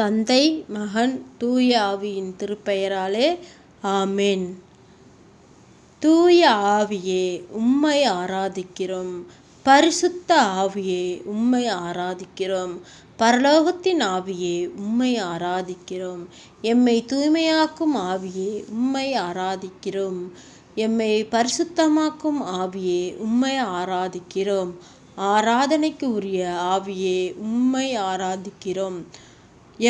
தந்தை மகன் தூய ஆவியின் திருப்பெயராலே ஆமேன் தூய ஆவியே உம்மை ஆராதிக்கிறோம் பரிசுத்த ஆவியே உம்மை ஆராதிக்கிறோம் பரலோகத்தின் ஆவியே உம்மை ஆராதிக்கிறோம் எம்மை தூய்மையாக்கும் ஆவியே உம்மை ஆராதிக்கிறோம் எம்மை பரிசுத்தமாக்கும் ஆவியே உம்மை ஆராதிக்கிறோம் ஆராதனைக்கு உரிய ஆவியே உம்மை ஆராதிக்கிறோம்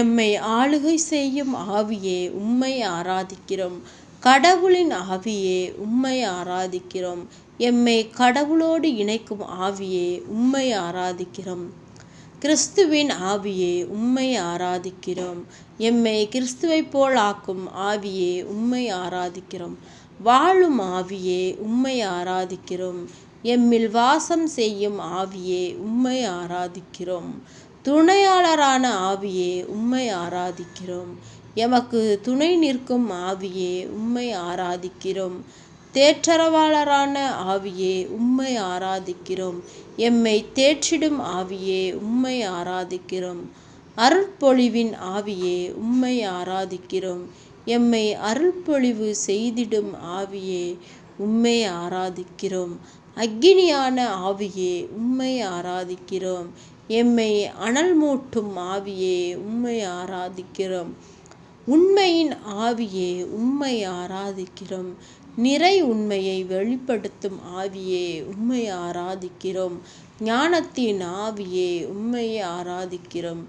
எம்மை ஆளுகை செய்யும் ஆவியே உம்மை ஆராதிக்கிறோம் கடவுளின் ஆவியே உம்மை ஆராதிக்கிறோம் எம்மை கடவுளோடு இணைக்கும் ஆவியே உம்மை ஆராதிக்கிறோம் கிறிஸ்துவின் ஆவியே உம்மை ஆராதிக்கிறோம் எம்மை கிறிஸ்துவை போல் ஆக்கும் ஆவியே உம்மை ஆராதிக்கிறோம் வாழும் ஆவியே உம்மை ஆராதிக்கிறோம் எம்மில் வாசம் செய்யும் ஆவியே உம்மை ஆராதிக்கிறோம் துணையாளரான ஆவியே உம்மை ஆராதிக்கிறோம் எமக்கு துணை நிற்கும் ஆவியே உம்மை ஆராதிக்கிறோம் தேற்றரவாளரான ஆவியே உம்மை ஆராதிக்கிறோம் எம்மை தேற்றிடும் ஆவியே உம்மை ஆராதிக்கிறோம் அருட்பொழிவின் ஆவியே உம்மை ஆராதிக்கிறோம் எம்மை அருள்பொழிவு செய்திடும் ஆவியே உம்மை ஆராதிக்கிறோம் அக்கினியான ஆவியே உம்மை ஆராதிக்கிறோம் எம்மை அனல் மூட்டும் ஆவியே உம்மை ஆராதிக்கிறோம் உண்மையின் ஆவியே உம்மை ஆராதிக்கிறோம் நிறை உண்மையை வெளிப்படுத்தும் ஆவியே உம்மை ஆராதிக்கிறோம் ஞானத்தின் ஆவியே உம்மை ஆராதிக்கிறோம்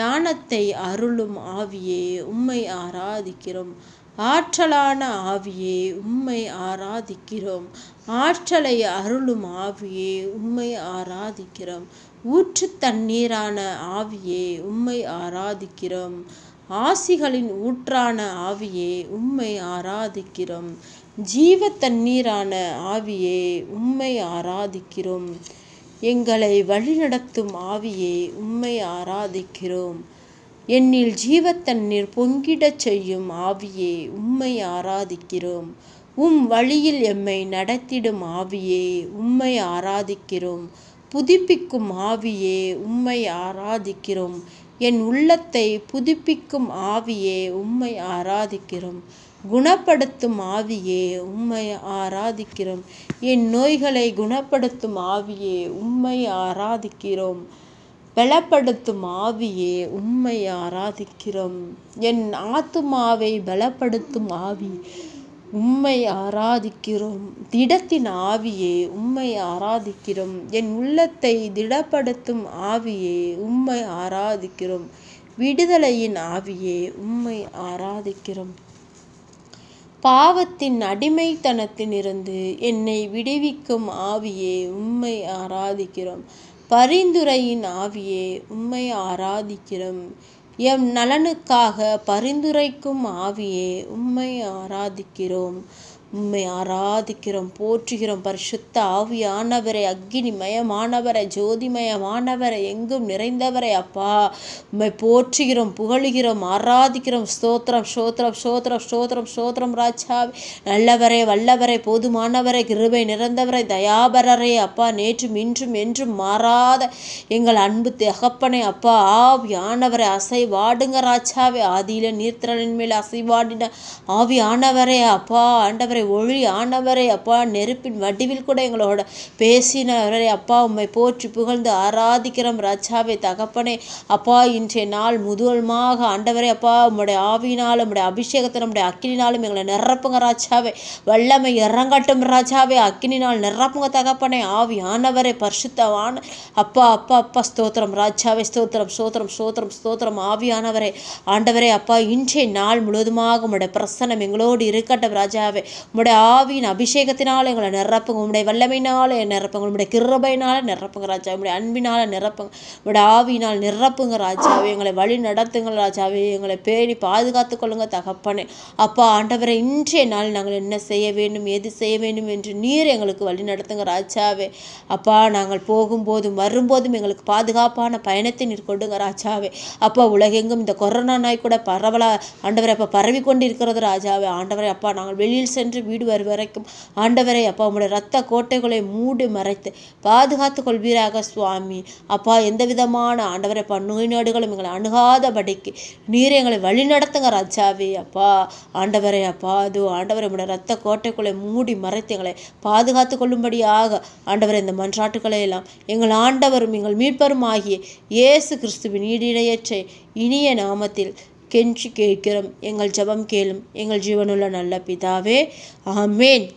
ஞானத்தை அருளும் ஆவியே உம்மை ஆராதிக்கிறோம் ஆற்றலான ஆவியே உம்மை ஆராதிக்கிறோம் ஆற்றலை அருளும் ஆவியே உம்மை ஆராதிக்கிறோம் ஊற்று தண்ணீரான ஆவியே உம்மை ஆராதிக்கிறோம் ஆசிகளின் ஊற்றான ஆவியே உம்மை ஆராதிக்கிறோம் ஜீவ தண்ணீரான ஆவியே உம்மை ஆராதிக்கிறோம் எங்களை வழிநடத்தும் ஆவியே உம்மை ஆராதிக்கிறோம் என்னில் ஜீவத்தண்ணீர் பொங்கிடச் செய்யும் ஆவியே உம்மை ஆராதிக்கிறோம் உம் வழியில் எம்மை நடத்திடும் ஆவியே உம்மை ஆராதிக்கிறோம் புதுப்பிக்கும் ஆவியே உம்மை ஆராதிக்கிறோம் என் உள்ளத்தை புதுப்பிக்கும் ஆவியே உம்மை ஆராதிக்கிறோம் குணப்படுத்தும் ஆவியே உம்மை ஆராதிக்கிறோம் என் நோய்களை குணப்படுத்தும் ஆவியே உம்மை ஆராதிக்கிறோம் பலப்படுத்தும் ஆவியே உண்மை ஆராதிக்கிறோம் என் ஆத்துமாவை பலப்படுத்தும் ஆவி உம்மை ஆராதிக்கிறோம் திடத்தின் ஆவியே உம்மை ஆராதிக்கிறோம் என் உள்ளத்தை திடப்படுத்தும் ஆவியே உம்மை ஆராதிக்கிறோம் விடுதலையின் ஆவியே உம்மை ஆராதிக்கிறோம் பாவத்தின் அடிமைத்தனத்திலிருந்து என்னை விடுவிக்கும் ஆவியே உம்மை ஆராதிக்கிறோம் பரிந்துரையின் ஆவியே உம்மை ஆராதிக்கிறோம் எம் நலனுக்காக பரிந்துரைக்கும் ஆவியே உம்மை ஆராதிக்கிறோம் உம்மை ஆராதிக்கிறோம் போற்றுகிறோம் பரிசுத்த ஆவியானவரை அக்னிமயமானவரை ஜோதிமயமானவரை எங்கும் நிறைந்தவரை அப்பா உம்மை போற்றுகிறோம் புகழுகிறோம் ஆராதிக்கிறோம் ஸ்தோத்திரம் ஸ்தோத்திரம் ஸ்தோத்திரம் ஸ்தோத்திரம் ஸ்தோத்திரம் ராஜா நல்லவரே வல்லவரை போதுமானவரை கிருபை நிறந்தவரை தயாபரரே அப்பா நேற்றும் இன்றும் என்றும் மாறாத எங்கள் அன்பு தகப்பனை அப்பா ஆவியானவரை அசைவாடுங்க ராஜாவே ஆதியில நீர்த்தலின் மேல் அசைவாடின ஆவியானவரே அப்பா ஆண்டவரை ஆண்டவரை ஒளி ஆண்டவரை அப்பா நெருப்பின் வடிவில் கூட எங்களோட பேசினவரை அப்பா உண்மை போற்றி புகழ்ந்து ஆராதிக்கிறோம் ராஜாவை தகப்பனே அப்பா இன்றைய நாள் முதல்மாக ஆண்டவரை அப்பா உம்முடைய ஆவியினாலும் உம்முடைய அபிஷேகத்தை நம்முடைய அக்கினினாலும் எங்களை நிரப்புங்க ராஜாவை வல்லமை இறங்கட்டும் ராஜாவே அக்கினினால் நிரப்புங்க தகப்பனே ஆவி ஆனவரே பரிசுத்தவான அப்பா அப்பா அப்பா ஸ்தோத்திரம் ராஜாவே ஸ்தோத்திரம் ஸ்தோத்திரம் ஸ்தோத்திரம் ஸ்தோத்திரம் ஆவியானவரே ஆண்டவரே அப்பா இன்றைய நாள் முழுவதுமாக உம்முடைய பிரசனம் எங்களோடு இருக்கட்டும் ராஜாவே உங்களுடைய ஆவியின் அபிஷேகத்தினால் எங்களை நிரப்புங்க உங்களுடைய வல்லமையினால் நிரப்புங்க உங்களுடைய கிருபையினால் நிரப்புங்க ராஜா உங்களுடைய அன்பினால் நிரப்புங்க உங்களுடைய ஆவியினால் நிரப்புங்க ராஜாவே எங்களை வழி நடத்துங்கள் ராஜாவே எங்களை பேணி பாதுகாத்து கொள்ளுங்க தகப்பனே அப்பா ஆண்டவரை இன்றைய நாள் நாங்கள் என்ன செய்ய வேண்டும் எது செய்ய வேண்டும் என்று நீர் எங்களுக்கு வழி நடத்துங்க ராஜாவே அப்பா நாங்கள் போகும்போதும் வரும்போதும் எங்களுக்கு பாதுகாப்பான பயணத்தை நீர் கொடுங்க ராஜாவே அப்பா உலகெங்கும் இந்த கொரோனா நாய் கூட பரவலாக ஆண்டவரை அப்பா பரவி கொண்டு இருக்கிறது ராஜாவே ஆண்டவரை அப்பா நாங்கள் வெளியில் சென்று என்று வீடு வரும் வரைக்கும் ஆண்டவரை அப்பா உங்களுடைய ரத்த கோட்டைகளை மூடி மறைத்து பாதுகாத்து கொள்வீராக சுவாமி அப்பா எந்த விதமான ஆண்டவரை அப்பா நோய் நாடுகளும் எங்களை அணுகாதபடிக்கு நீர் எங்களை வழி நடத்துங்க ராஜாவே அப்பா ஆண்டவரை அப்பா அது ஆண்டவரை உங்களுடைய ரத்த கோட்டைகளை மூடி மறைத்து எங்களை பாதுகாத்து கொள்ளும்படியாக ஆண்டவரை இந்த மன்றாட்டுக்களை எல்லாம் எங்கள் ஆண்டவரும் எங்கள் மீட்பரும் ஆகிய இயேசு கிறிஸ்துவின் ஈடிணையற்ற இனிய நாமத்தில் கெஞ்சி கேட்கிறோம் எங்கள் ஜபம் கேளும் எங்கள் ஜீவனுள்ள நல்ல பிதாவே ஆமேன்